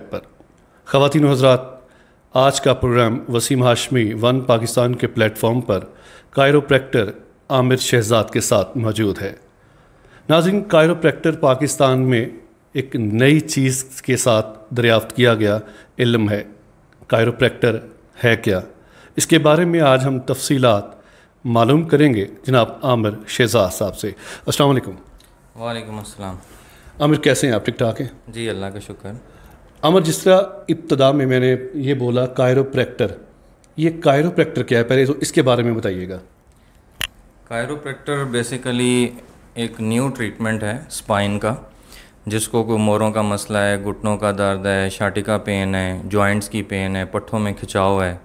पर हजरात आज का प्रोग्राम वसीम हाशमी वन पाकिस्तान के प्लेटफॉर्म पर कायरोप्रैक्टर आमिर शहजाद के साथ मौजूद है नाजिन कायरोप्रैक्टर पाकिस्तान में एक नई चीज़ के साथ दरियाफ्त किया गया इल्म है कायरोप्रैक्टर है क्या इसके बारे में आज हम तफसीत मालूम करेंगे जनाब आमिर शहजाद साहब से असल वालेकुम आमिर कैसे हैं आप ठीक ठाक हैं जी अल्लाह का शुक्र अमर जिस तरह इब्तदा में मैंने ये बोला कायरोप्रैक्टर ये कायरोप्रैक्टर क्या है पहले तो इसके बारे में बताइएगा कायरोप्रैक्टर बेसिकली एक न्यू ट्रीटमेंट है स्पाइन का जिसको को मोरों का मसला है घुटनों का दर्द है शाटिका पेन है जॉइंट्स की पेन है पट्ठों में खिंचाव है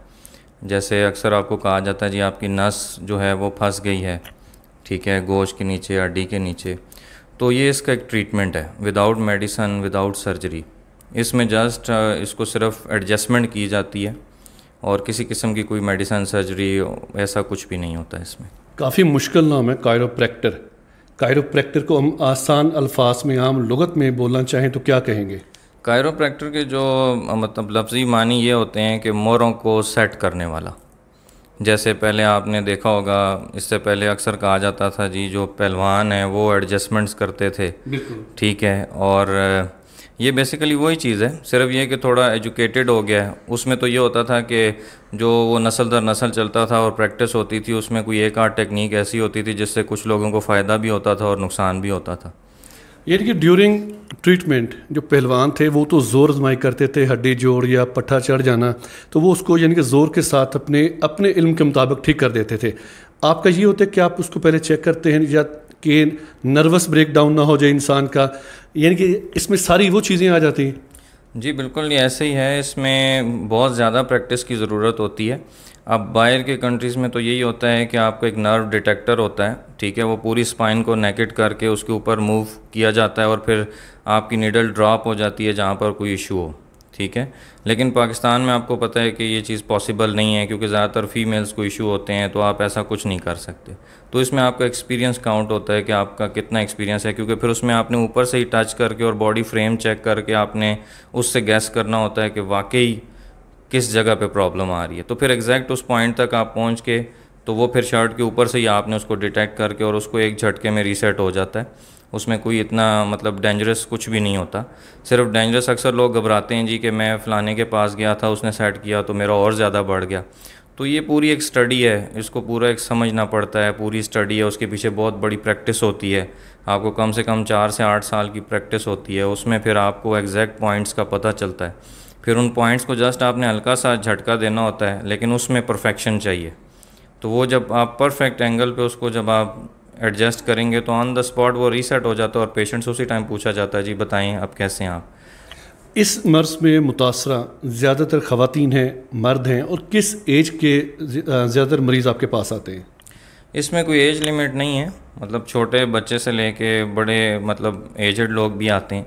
जैसे अक्सर आपको कहा जाता है जी आपकी नस जो है वो फंस गई है ठीक है गोश के नीचे हड्डी के नीचे तो ये इसका एक ट्रीटमेंट है विदाउट मेडिसन विदाउट सर्जरी इसमें जस्ट uh, इसको सिर्फ एडजस्टमेंट की जाती है और किसी किस्म की कोई मेडिसन सर्जरी ऐसा कुछ भी नहीं होता इसमें काफ़ी मुश्किल नाम है कायरोप्रैक्टर कायरोप्रैक्टर को हम आसान अल्फाज में आम लगत में बोलना चाहें तो क्या कहेंगे कायरोप्रैक्टर के जो मतलब लफ्ज़ी मानी ये होते हैं कि मोरों को सेट करने वाला जैसे पहले आपने देखा होगा इससे पहले अक्सर कहा जाता था जी जो पहलवान हैं वो एडजस्टमेंट्स करते थे ठीक है और ये बेसिकली वही चीज़ है सिर्फ ये कि थोड़ा एजुकेटेड हो गया है उसमें तो ये होता था कि जो वो नसल दर नसल चलता था और प्रैक्टिस होती थी उसमें कोई एक आठ टेक्निक ऐसी होती थी जिससे कुछ लोगों को फ़ायदा भी होता था और नुकसान भी होता था यानी कि ड्यूरिंग ट्रीटमेंट जो पहलवान थे वो तो ज़ोर आजमाई करते थे हड्डी जोड़ या पट्ठा चढ़ जाना तो वो उसको यानी कि ज़ोर के साथ अपने अपने इल्म के मुताबिक ठीक कर देते थे आपका ये होता है कि आप उसको पहले चेक करते हैं या कि नर्वस ब्रेकडाउन ना हो जाए इंसान का यानी कि इसमें सारी वो चीज़ें आ जाती हैं जी बिल्कुल ऐसे ही है इसमें बहुत ज़्यादा प्रैक्टिस की ज़रूरत होती है अब बाहर के कंट्रीज़ में तो यही होता है कि आपको एक नर्व डिटेक्टर होता है ठीक है वो पूरी स्पाइन को नेकेट करके उसके ऊपर मूव किया जाता है और फिर आपकी नीडल ड्रॉप हो जाती है जहाँ पर कोई इशू हो ठीक है लेकिन पाकिस्तान में आपको पता है कि ये चीज़ पॉसिबल नहीं है क्योंकि ज़्यादातर फीमेल्स को इशू होते हैं तो आप ऐसा कुछ नहीं कर सकते तो इसमें आपका एक्सपीरियंस काउंट होता है कि आपका कितना एक्सपीरियंस है क्योंकि फिर उसमें आपने ऊपर से ही टच करके और बॉडी फ्रेम चेक करके आपने उससे गैस करना होता है कि वाकई किस जगह पर प्रॉब्लम आ रही है तो फिर एग्जैक्ट उस पॉइंट तक आप पहुँच के तो वो फिर शर्ट के ऊपर से ही आपने उसको डिटेक्ट करके और उसको एक झटके में रीसेट हो जाता है उसमें कोई इतना मतलब डेंजरस कुछ भी नहीं होता सिर्फ डेंजरस अक्सर लोग घबराते हैं जी कि मैं फ़लाने के पास गया था उसने सेट किया तो मेरा और ज़्यादा बढ़ गया तो ये पूरी एक स्टडी है इसको पूरा एक समझना पड़ता है पूरी स्टडी है उसके पीछे बहुत बड़ी प्रैक्टिस होती है आपको कम से कम चार से आठ साल की प्रैक्टिस होती है उसमें फिर आपको एग्जैक्ट पॉइंट्स का पता चलता है फिर उन पॉइंट्स को जस्ट आपने हल्का सा झटका देना होता है लेकिन उसमें परफेक्शन चाहिए तो वो जब आप परफेक्ट एंगल पे उसको जब आप एडजस्ट करेंगे तो ऑन द स्पॉट वो रीसेट हो जाता है और पेशेंट से उसी टाइम पूछा जाता है जी बताएं आप कैसे हैं आप इस मर्ज़ में मुतासर ज़्यादातर ख़वान हैं मर्द हैं और किस एज के ज़्यादातर मरीज़ आपके पास आते हैं इसमें कोई एज लिमिट नहीं है मतलब छोटे बच्चे से कर बड़े मतलब एजड लोग भी आते हैं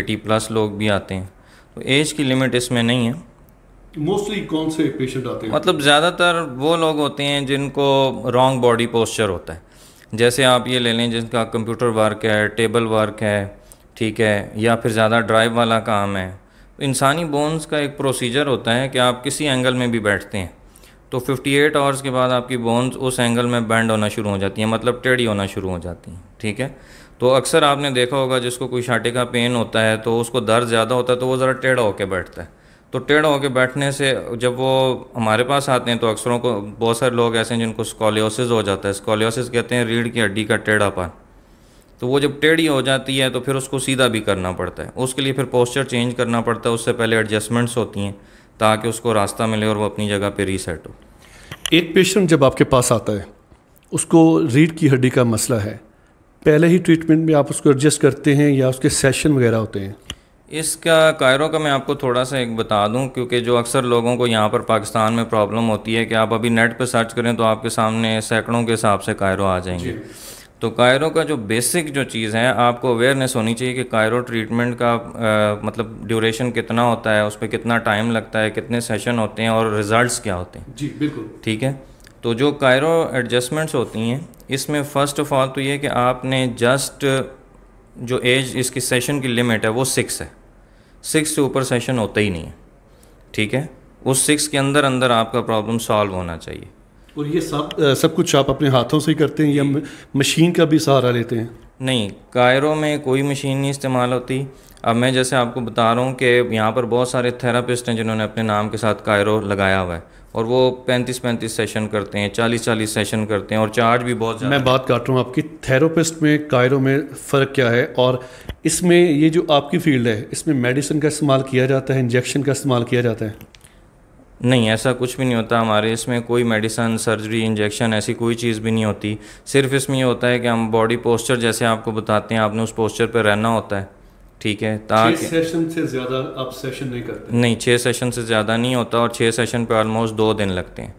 एटी प्लस लोग भी आते हैं तो एज की लिमिट इसमें नहीं है मोस्टली कौन से पेशेंट आते हैं मतलब ज़्यादातर वो लोग होते हैं जिनको रॉन्ग बॉडी पोस्चर होता है जैसे आप ये ले लें जिनका कंप्यूटर वर्क है टेबल वर्क है ठीक है या फिर ज़्यादा ड्राइव वाला काम है तो इंसानी बोन्स का एक प्रोसीजर होता है कि आप किसी एंगल में भी बैठते हैं तो 58 आवर्स के बाद आपकी बोन्स उस एंगल में बैंड होना शुरू हो जाती हैं मतलब टेढ़ी होना शुरू हो जाती हैं ठीक है तो अक्सर आपने देखा होगा जिसको कोई शाटे का पेन होता है तो उसको दर्द ज़्यादा होता है तो वो ज़रा टेढ़ा होकर बैठता है तो टेढ़ होकर बैठने से जब वो हमारे पास आते हैं तो अक्सरों को बहुत सारे लोग ऐसे हैं जिनको स्कॉलियोसिस हो जाता है स्कॉलियोसिस कहते हैं रीढ़ की हड्डी का टेढ़ापन तो वो जब टेढ़ी हो जाती है तो फिर उसको सीधा भी करना पड़ता है उसके लिए फिर पोस्चर चेंज करना पड़ता है उससे पहले एडजस्टमेंट्स होती हैं ताकि उसको रास्ता मिले और वो अपनी जगह पर रीसेट हो एक पेशेंट जब आपके पास आता है उसको रीढ़ की हड्डी का मसला है पहले ही ट्रीटमेंट में आप उसको एडजस्ट करते हैं या उसके सेशन वगैरह होते हैं इसका कायरों का मैं आपको थोड़ा सा एक बता दूं क्योंकि जो अक्सर लोगों को यहाँ पर पाकिस्तान में प्रॉब्लम होती है कि आप अभी नेट पर सर्च करें तो आपके सामने सैकड़ों के हिसाब से कायरो आ जाएंगे तो कायरो का जो बेसिक जो चीज़ है आपको अवेयरनेस होनी चाहिए कि कायरो ट्रीटमेंट का आ, मतलब ड्यूरेशन कितना होता है उस पर कितना टाइम लगता है कितने सेशन होते हैं और रिजल्ट क्या होते हैं जी बिल्कुल ठीक है तो जो कायरो एडजस्टमेंट्स होती हैं इसमें फ़र्स्ट ऑफ़ ऑल तो ये कि आपने जस्ट जो एज इसकी सेशन की लिमिट है वो सिक्स है सिक्स से ऊपर सेशन होता ही नहीं है ठीक है उस सिक्स के अंदर अंदर आपका प्रॉब्लम सॉल्व होना चाहिए और ये सब सब कुछ आप अपने हाथों से ही करते हैं या मशीन का भी सहारा लेते हैं नहीं कायरों में कोई मशीन नहीं इस्तेमाल होती अब मैं जैसे आपको बता रहा हूँ कि यहाँ पर बहुत सारे थेरापिस्ट हैं जिन्होंने अपने नाम के साथ कायरो लगाया हुआ है और वो पैंतीस पैंतीस सेशन करते हैं चालीस चालीस सेशन करते हैं और चार्ज भी बहुत मैं बात कर रहा हूँ आपकी थेरोपिस्ट में कायरों में फ़र्क क्या है और इसमें ये जो आपकी फील्ड है इसमें मेडिसिन का इस्तेमाल किया जाता है इंजेक्शन का इस्तेमाल किया जाता है नहीं ऐसा कुछ भी नहीं होता हमारे इसमें कोई मेडिसन सर्जरी इंजेक्शन ऐसी कोई चीज़ भी नहीं होती सिर्फ इसमें ये होता है कि हम बॉडी पोस्चर जैसे आपको बताते हैं आपने उस पोस्चर पर रहना होता है ठीक है ताकि सेशन से ज़्यादा आप सेशन नहीं करते नहीं छः सेशन से ज़्यादा नहीं होता और छः सेशन पे ऑलमोस्ट दो दिन लगते हैं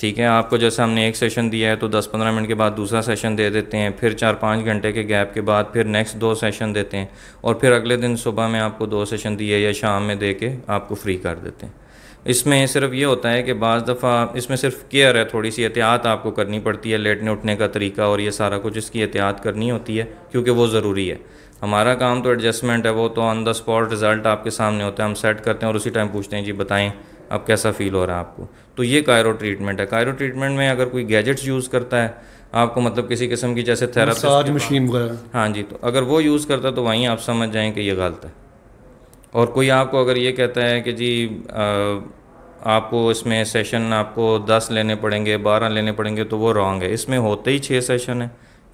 ठीक है आपको जैसे हमने एक सेशन दिया है तो 10-15 मिनट के बाद दूसरा सेशन दे देते हैं फिर चार पाँच घंटे के गैप के बाद फिर नेक्स्ट दो सेशन देते हैं और फिर अगले दिन सुबह में आपको दो सेशन दिए या शाम में दे के आपको फ्री कर देते हैं इसमें सिर्फ ये होता है कि बज़ दफ़ा इसमें सिर्फ केयर है थोड़ी सी एहतियात आपको करनी पड़ती है लेटने उठने का तरीका और ये सारा कुछ इसकी एहतियात करनी होती है क्योंकि वो ज़रूरी है हमारा काम तो एडजस्टमेंट है वो तो ऑन द स्पॉट रिज़ल्ट आपके सामने होता है हम सेट करते हैं और उसी टाइम पूछते हैं जी बताएं अब कैसा फ़ील हो रहा है आपको तो ये कायरो ट्रीटमेंट है कायरो ट्रीटमेंट में अगर कोई गैजेट्स यूज़ करता है आपको मतलब किसी किस्म की जैसे थेरापी मशीन वगैरह हाँ जी तो अगर वो यूज़ करता है तो वहीं आप समझ जाएँ कि ये गलत है और कोई आपको अगर ये कहता है कि जी आ, आपको इसमें सेशन आपको दस लेने पड़ेंगे बारह लेने पड़ेंगे तो वो रॉन्ग है इसमें होते ही छः सेशन हैं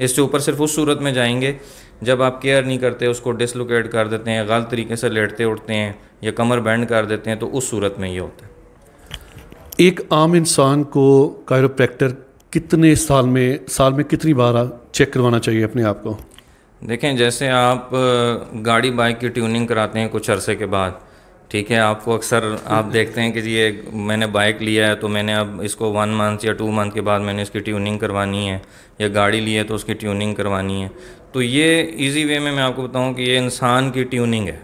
इससे ऊपर सिर्फ उस सूरत में जाएंगे जब आप केयर नहीं करते उसको डिसलोकेट कर देते हैं गलत तरीके से लेटते उठते हैं या कमर बैंड कर देते हैं तो उस सूरत में ये होता है एक आम इंसान को कायरोप्रैक्टर कितने साल में साल में कितनी बार चेक करवाना चाहिए अपने आप को देखें जैसे आप गाड़ी बाइक की ट्यूनिंग कराते हैं कुछ अरसे के बाद ठीक है आपको अक्सर आप देखते हैं कि ये मैंने बाइक लिया है तो मैंने अब इसको वन मंथ या टू मंथ के बाद मैंने इसकी ट्यूनिंग करवानी है या गाड़ी ली है तो उसकी ट्यूनिंग करवानी है तो ये इजी वे में मैं आपको बताऊं कि ये इंसान की ट्यूनिंग है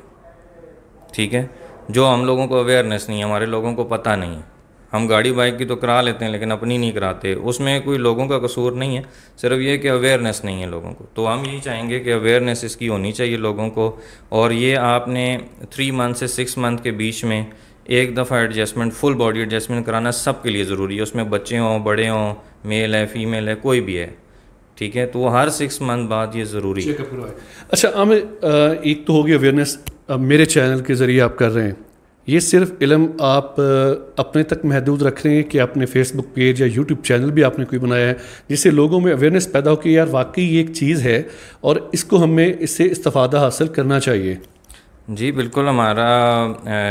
ठीक है जो हम लोगों को अवेयरनेस नहीं है हमारे लोगों को पता नहीं है हम गाड़ी बाइक की तो करा लेते हैं लेकिन अपनी नहीं कराते उसमें कोई लोगों का कसूर नहीं है सिर्फ ये कि अवेयरनेस नहीं है लोगों को तो हम यही चाहेंगे कि अवेयरनेस इसकी होनी चाहिए लोगों को और ये आपने थ्री मंथ से सिक्स मंथ के बीच में एक दफ़ा एडजस्टमेंट फुल बॉडी एडजस्टमेंट कराना सबके लिए ज़रूरी है उसमें बच्चे हों बड़े हों मेल है फीमेल है कोई भी है ठीक है तो वो हर सिक्स मंथ बाद ये ज़रूरी है अच्छा हमें एक तो होगी अवेयरनेस मेरे चैनल के ज़रिए आप कर रहे हैं ये सिर्फ इलम आप अपने तक महदूद रख रहे हैं कि आपने फेसबुक पेज या यूट्यूब चैनल भी आपने कोई बनाया है जिससे लोगों में अवेयरनेस पैदा हो कि यार वाकई ये एक चीज़ है और इसको हमें इससे इस्तफादा हासिल करना चाहिए जी बिल्कुल हमारा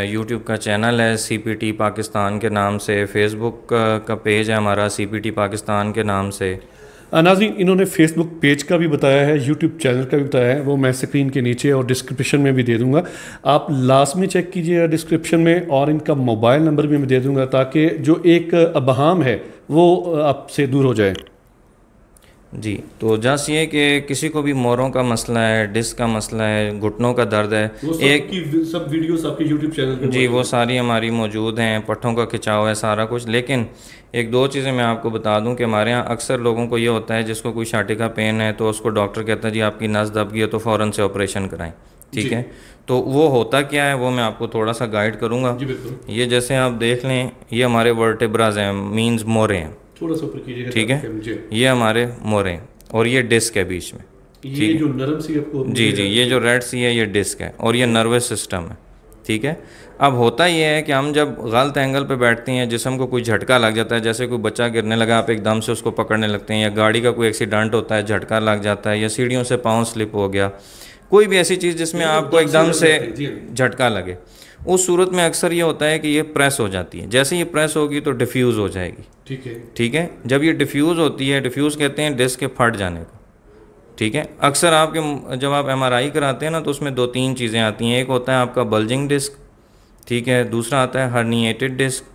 यूट्यूब का चैनल है सी पी टी पाकिस्तान के नाम से फेसबुक का पेज है हमारा सी पी टी पाकिस्तान के नाम से नाजीन इन्होंने फेसबुक पेज का भी बताया है यूट्यूब चैनल का भी बताया है वो मैं स्क्रीन के नीचे और डिस्क्रिप्शन में भी दे दूँगा आप लास्ट में चेक कीजिएगा डिस्क्रिप्शन में और इनका मोबाइल नंबर भी मैं दे दूँगा ताकि जो एक अबहम है वो आपसे दूर हो जाए जी तो जहाँ सी है कि किसी को भी मोरों का मसला है डिस्क का मसला है घुटनों का दर्द है वो सब एक की सब वीडियोस आपके यूट्यूब चैनल पे जी वो सारी हमारी मौजूद हैं पट्ठों का खिंचाव है सारा कुछ लेकिन एक दो चीज़ें मैं आपको बता दूं कि हमारे यहाँ अक्सर लोगों को ये होता है जिसको कोई शाटे का पेन है तो उसको डॉक्टर कहता है जी आपकी नस दब गई है तो फ़ौर से ऑपरेशन कराएँ ठीक है तो वो होता क्या है वो मैं आपको थोड़ा सा गाइड करूँगा ये जैसे आप देख लें ये हमारे वर्टेब्राज हैं मीन्स मोरे हैं थोड़ा सा ऊपर कीजिएगा ठीक है ये हमारे मोरे और ये डिस्क है बीच में ये जो नरम सी आपको जी जी ये जो रेड सी है ये डिस्क है और ये नर्वस सिस्टम है ठीक है अब होता ये है कि हम जब गलत एंगल पे बैठते हैं जिसम को कोई झटका लग जाता है जैसे कोई बच्चा गिरने लगा आप एकदम से उसको पकड़ने लगते हैं या गाड़ी का कोई एक्सीडेंट होता है झटका लग जाता है या सीढ़ियों से पाँव स्लिप हो गया कोई भी ऐसी चीज़ जिसमें तो आपको एकदम से झटका लगे उस सूरत में अक्सर ये होता है कि ये प्रेस हो जाती है जैसे ये प्रेस होगी तो डिफ्यूज़ हो जाएगी ठीक है ठीक है जब ये डिफ्यूज़ होती है डिफ्यूज़ कहते हैं डिस्क के फट जाने को ठीक है अक्सर आपके जब आप एम कराते हैं ना तो उसमें दो तीन चीज़ें आती हैं एक होता है आपका बल्जिंग डिस्क ठीक है दूसरा आता है हर्नीटेड डिस्क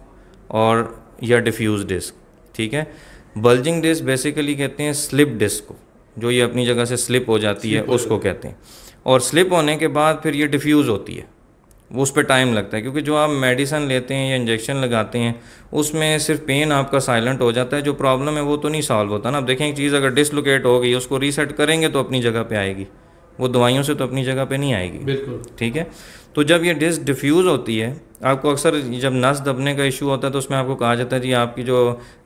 और या डिफ्यूज़ डिस्क ठीक है बल्जिंग डिस्क बेसिकली कहते हैं स्लिप डिस्क को जो ये अपनी जगह से स्लिप हो जाती है उसको कहते हैं और स्लिप होने के बाद फिर ये डिफ्यूज़ होती है उस पर टाइम लगता है क्योंकि जो आप मेडिसन लेते हैं या इंजेक्शन लगाते हैं उसमें सिर्फ पेन आपका साइलेंट हो जाता है जो प्रॉब्लम है वो तो नहीं सॉल्व होता ना आप देखें एक चीज़ अगर डिसलोकेट हो गई उसको रीसेट करेंगे तो अपनी जगह पे आएगी वो दवाइयों से तो अपनी जगह पे नहीं आएगी बिल्कुल ठीक है तो जब ये डिस डिफ्यूज़ होती है आपको अक्सर जब नस दबने का इशू होता है तो उसमें आपको कहा जाता है जी आपकी जो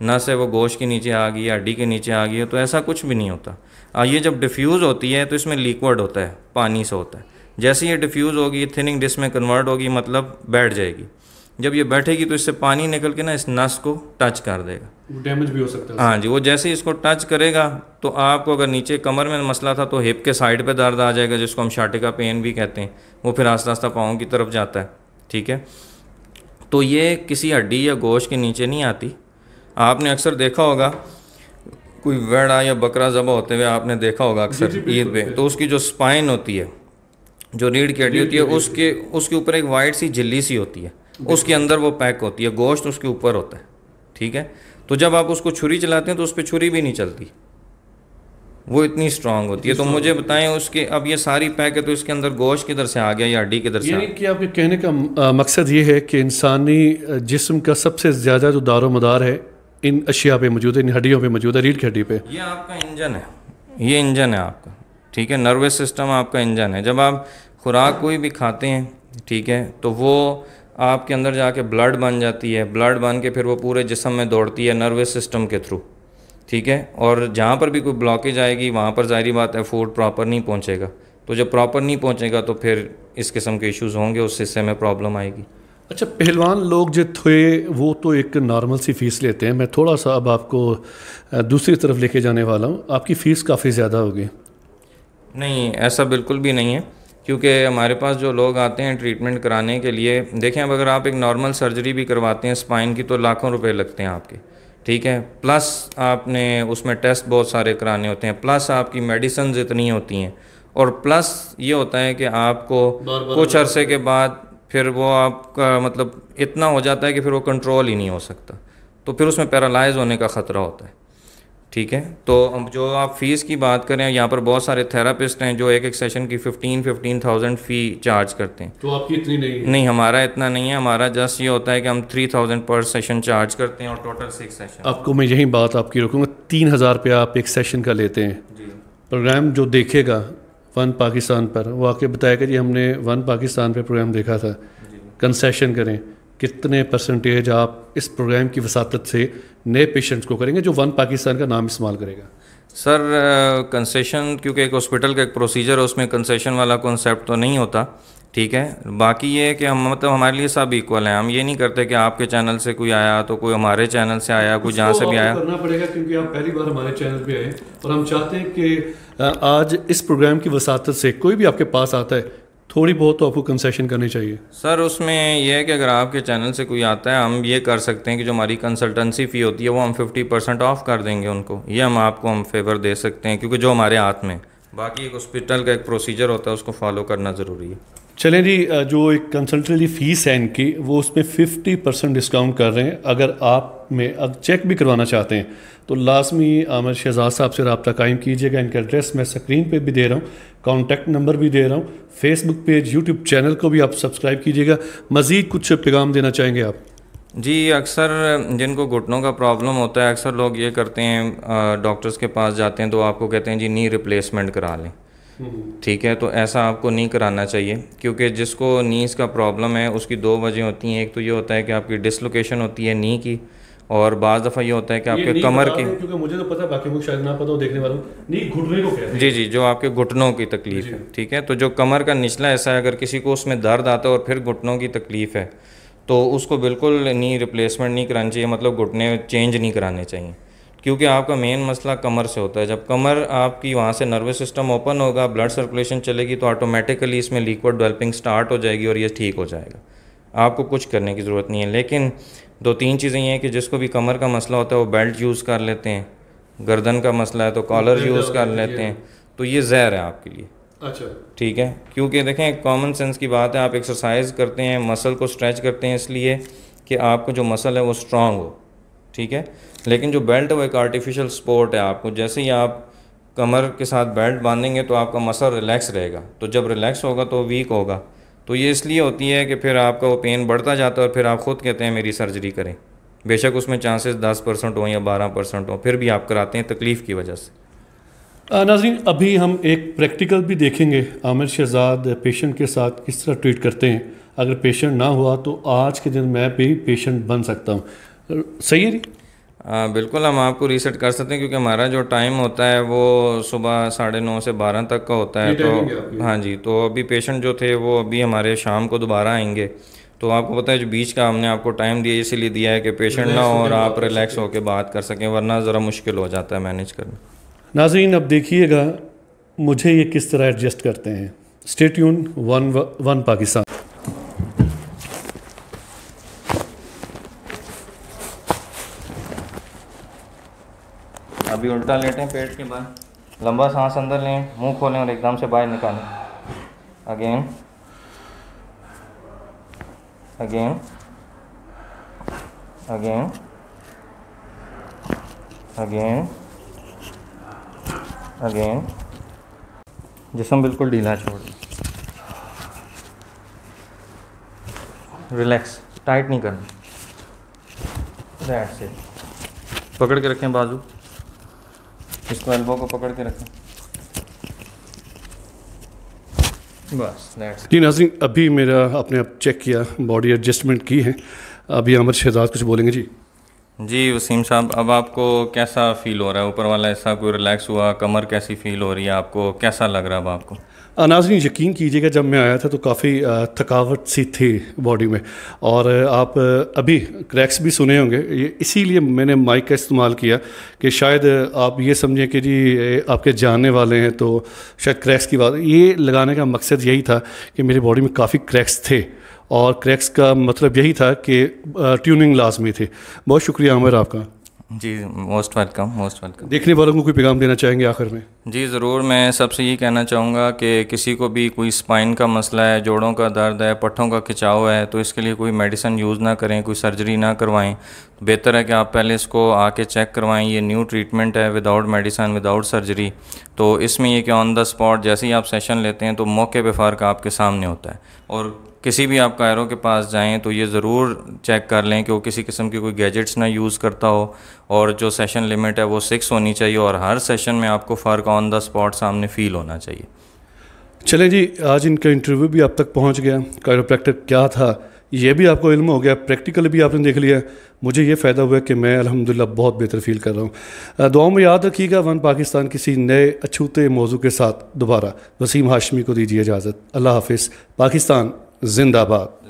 नस है वो गोश के नीचे आ गई हड्डी के नीचे आ गई है तो ऐसा कुछ भी नहीं होता ये जब डिफ्यूज़ होती है तो इसमें लिक्विड होता है पानी से होता है जैसे ये डिफ्यूज़ होगी थिनिंग डिस में कन्वर्ट होगी मतलब बैठ जाएगी जब ये बैठेगी तो इससे पानी निकल के ना इस नस को टच कर देगा डैमेज भी हो सकता है हाँ जी वो जैसे ही इसको टच करेगा तो आपको अगर नीचे कमर में मसला था तो हिप के साइड पे दर्द आ जाएगा जिसको हम शाटे का पेन भी कहते हैं वो फिर आस्ता आस्ता पाँव की तरफ जाता है ठीक है तो ये किसी हड्डी या गोश के नीचे नहीं आती आपने अक्सर देखा होगा कोई वेड़ा या बकरा जबा होते हुए आपने देखा होगा अक्सर ईद पे तो उसकी जो स्पाइन होती है जो रीढ़ की हड्डी होती है उसके उसके ऊपर एक वाइट सी झिल्ली सी होती है उसके अंदर वो पैक होती है गोश्त उसके ऊपर होता है ठीक है तो जब आप उसको छुरी चलाते हैं तो उस पर छुरी भी नहीं चलती वो इतनी स्ट्रांग होती है तो मुझे बताएं उसके अब ये सारी पैक है तो इसके अंदर गोश्त किधर से आ गया या हड्डी किधर से कि आपके कहने का मकसद ये है कि इंसानी जिस्म का सबसे ज़्यादा जो दारो मदार है इन अशिया पे मौजूद है इन हड्डियों पे मौजूद है रीढ़ की हड्डी पे ये आपका इंजन है ये इंजन है आपका ठीक है नर्वस सिस्टम आपका इंजन है जब आप खुराक कोई भी खाते हैं ठीक है तो वो आपके अंदर जाके ब्लड बन जाती है ब्लड बन के फिर वो पूरे जिसम में दौड़ती है नर्वस सिस्टम के थ्रू ठीक है और जहाँ पर भी कोई ब्लॉकेज आएगी वहाँ पर जाहिर बात है फूड प्रॉपर नहीं पहुँचेगा तो जब प्रॉपर नहीं पहुँचेगा तो फिर इस किस्म के इश्यूज़ होंगे उस हिस्से में प्रॉब्लम आएगी अच्छा पहलवान लोग जो थे वो तो एक नॉर्मल सी फ़ीस लेते हैं मैं थोड़ा सा अब आपको दूसरी तरफ लेके जाने वाला हूँ आपकी फ़ीस काफ़ी ज़्यादा होगी नहीं ऐसा बिल्कुल भी नहीं है क्योंकि हमारे पास जो लोग आते हैं ट्रीटमेंट कराने के लिए देखें अब अगर आप एक नॉर्मल सर्जरी भी करवाते हैं स्पाइन की तो लाखों रुपए लगते हैं आपके ठीक है प्लस आपने उसमें टेस्ट बहुत सारे कराने होते हैं प्लस आपकी मेडिसन इतनी होती हैं और प्लस ये होता है कि आपको बार बार कुछ अरसे के बाद फिर वो आपका मतलब इतना हो जाता है कि फिर वो कंट्रोल ही नहीं हो सकता तो फिर उसमें पैरालाइज होने का ख़तरा होता है ठीक है तो अब जो आप फ़ीस की बात करें यहाँ पर बहुत सारे थेरापिस्ट हैं जो एक एक सेशन की fifteen fifteen thousand fee charge करते हैं तो आपकी इतनी नहीं है नहीं हमारा इतना नहीं है हमारा जस्ट ये होता है कि हम थ्री थाउजेंड पर सेशन चार्ज करते हैं और टोटल सिक्स सेशन आपको मैं यही बात आपकी रखूँगा तीन हज़ार रुपया आप एक सेशन का लेते हैं प्रोग्राम जो देखेगा वन पाकिस्तान पर वो आके बताएगा जी हमने वन पाकिस्तान पर प्रोग्राम देखा था कंसेशन करें कितने परसेंटेज आप इस प्रोग्राम की वसात से नए पेशेंट्स को करेंगे जो वन पाकिस्तान का नाम इस्तेमाल करेगा सर कंसेशन क्योंकि एक हॉस्पिटल का एक प्रोसीजर है उसमें कंसेशन वाला कॉन्सेप्ट तो नहीं होता ठीक है बाकी ये है कि हम मतलब हमारे लिए सब इक्वल हैं हम ये नहीं करते कि आपके चैनल से कोई आया तो कोई हमारे चैनल से आया कोई जहाँ से भी आया करना पड़ेगा क्योंकि आप पहली बार हमारे चैनल पे आए और हम चाहते हैं कि आज इस प्रोग्राम की वसात से कोई भी आपके पास आता है थोड़ी बहुत तो आपको कंसेशन करनी चाहिए सर उसमें यह है कि अगर आपके चैनल से कोई आता है हम ये कर सकते हैं कि जो हमारी कंसल्टेंसी फ़ी होती है वो हम 50 परसेंट ऑफ कर देंगे उनको ये हम आपको हम फेवर दे सकते हैं क्योंकि जो हमारे हाथ में बाकी एक हॉस्पिटल का एक प्रोसीजर होता है उसको फॉलो करना ज़रूरी है चलें जी जो एक कंसल्टेंसी फ़ीस है इनकी वो उसमें 50 परसेंट डिस्काउंट कर रहे हैं अगर आप में अब चेक भी करवाना चाहते हैं तो लाजमी आमिर शहजाद साहब से रबता कायम कीजिएगा इनका एड्रेस मैं स्क्रीन पे भी दे रहा हूँ कॉन्टैक्ट नंबर भी दे रहा हूँ फेसबुक पेज यूट्यूब चैनल को भी आप सब्सक्राइब कीजिएगा मज़ीद कुछ पैगाम देना चाहेंगे आप जी अक्सर जिनको घुटनों का प्रॉब्लम होता है अक्सर लोग ये करते हैं डॉक्टर्स के पास जाते हैं तो आपको कहते हैं जी नी रिप्लेसमेंट करा लें ठीक है तो ऐसा आपको नहीं कराना चाहिए क्योंकि जिसको नीज का प्रॉब्लम है उसकी दो वजह होती हैं एक तो ये होता है कि आपकी डिसलोकेशन होती है नी की और बाज़ दफ़ा ये होता है कि आपके कमर के क्योंकि मुझे तो पता बाकी शायद ना पता हो देखने वालों नी घुटने को कहते हैं जी जी जो आपके घुटनों की तकलीफ है ठीक है तो जो कमर का निचला ऐसा है अगर किसी को उसमें दर्द आता है और फिर घुटनों की तकलीफ है तो उसको बिल्कुल नी रिप्लेसमेंट नहीं करानी चाहिए मतलब घुटने चेंज नहीं कराने चाहिए क्योंकि आपका मेन मसला कमर से होता है जब कमर आपकी वहाँ से नर्वस सिस्टम ओपन होगा ब्लड सर्कुलेशन चलेगी तो ऑटोमेटिकली इसमें लिक्विड डेवलपिंग स्टार्ट हो जाएगी और ये ठीक हो जाएगा आपको कुछ करने की ज़रूरत नहीं है लेकिन दो तीन चीज़ें ये हैं कि जिसको भी कमर का मसला होता है वो बेल्ट यूज़ कर लेते हैं गर्दन का मसला है तो कॉलर यूज़ कर लेते हैं तो ये जहर है आपके लिए अच्छा ठीक है क्योंकि देखें कॉमन सेंस की बात है आप एक्सरसाइज करते हैं मसल को स्ट्रेच करते हैं इसलिए कि आपको जो मसल है वो स्ट्रांग हो ठीक है लेकिन जो बेल्ट वो एक आर्टिफिशियल स्पोर्ट है आपको जैसे ही आप कमर के साथ बेल्ट बांधेंगे तो आपका मसल रिलैक्स रहेगा तो जब रिलैक्स होगा तो वीक होगा तो ये इसलिए होती है कि फिर आपका वो पेन बढ़ता जाता है और फिर आप ख़ुद कहते हैं मेरी सर्जरी करें बेशक उसमें चांसेस दस परसेंट हों या बारह परसेंट हों फिर भी आप कराते हैं तकलीफ़ की वजह से नाजरीन अभी हम एक प्रैक्टिकल भी देखेंगे आमिर शहजाद पेशेंट के साथ किस तरह ट्रीट करते हैं अगर पेशेंट ना हुआ तो आज के दिन मैं भी पेशेंट बन सकता हूँ सही है जी आ, बिल्कुल हम आपको रीसेट कर सकते हैं क्योंकि हमारा जो टाइम होता है वो सुबह साढ़े नौ से बारह तक का होता है तो हाँ जी तो अभी पेशेंट जो थे वो अभी हमारे शाम को दोबारा आएंगे तो आपको पता है जो बीच का हमने आपको टाइम दिया इसीलिए दिया है कि पेशेंट ना हो और आप रिलैक्स होकर बात कर सकें वरना ज़रा मुश्किल हो जाता है मैनेज करना नाजरीन अब देखिएगा मुझे ये किस तरह एडजस्ट करते हैं स्टेट यून वन वन पाकिस्तान अभी उल्टा लेटें पेट के बाहर लंबा सांस अंदर लें मुंह खोलें और एकदम से बाहर निकालें again again again again again जिसम बिल्कुल ढीला छोड़ रिलैक्स टाइट नहीं करना दैट्स इट पकड़ के रखें बाजू इसको एल्बो को पकड़ के रखें बस जी नाजरीन अभी मेरा आपने अब चेक किया बॉडी एडजस्टमेंट की है अभी अमर शहजाद कुछ बोलेंगे जी जी वसीम साहब अब आपको कैसा फील हो रहा है ऊपर वाला ऐसा कोई रिलैक्स हुआ कमर कैसी फील हो रही है आपको कैसा लग रहा है अब आपको नाजरी यकीन कीजिएगा जब मैं आया था तो काफ़ी थकावट सी थी बॉडी में और आप अभी क्रैक्स भी सुने होंगे ये इसीलिए मैंने माइक का इस्तेमाल किया कि शायद आप ये समझें कि जी आपके जानने वाले हैं तो शायद क्रैक्स की बात ये लगाने का मकसद यही था कि मेरी बॉडी में काफ़ी क्रैक्स थे और क्रैक्स का मतलब यही था कि ट्यूनिंग लाजमी थी बहुत शुक्रिया अमर आपका ji most welcome most welcome देखने वालों को कोई पैगाम देना चाहेंगे आखिर में जी ज़रूर मैं सबसे ये कहना चाहूँगा कि किसी को भी कोई स्पाइन का मसला है जोड़ों का दर्द है पट्ठों का खिंचाव है तो इसके लिए कोई मेडिसिन यूज़ ना करें कोई सर्जरी ना करवाएं तो बेहतर है कि आप पहले इसको आके चेक करवाएं ये न्यू ट्रीटमेंट है विदाउट मेडिसिन विदाउट सर्जरी तो इसमें ये कि ऑन द स्पॉट जैसे ही आप सेशन लेते हैं तो मौके पर फ़र्क आपके सामने होता है और किसी भी आप कायरों के पास जाएं तो ये ज़रूर चेक कर लें कि वो किसी किस्म के कोई गैजेट्स ना यूज़ करता हो और जो सेशन लिमिट है वो सिक्स होनी चाहिए और हर सेशन में आपको फ़र्क ऑन द स्पॉट सामने फ़ील होना चाहिए चले जी आज इनका इंटरव्यू भी आप तक पहुँच गया कायरोप्रैक्टर क्या था ये भी आपको इल्म हो गया प्रैक्टिकल भी आपने देख लिया मुझे ये फ़ायदा हुआ कि मैं अलहमदिल्ला बहुत बेहतर फील कर रहा हूँ दुआओं में याद रखिएगा वन पाकिस्तान किसी नए अछूते मौजू के साथ दोबारा वसीम हाशमी को दीजिए इजाज़त अल्लाह हाफिज़ पाकिस्तान जिंदाबाद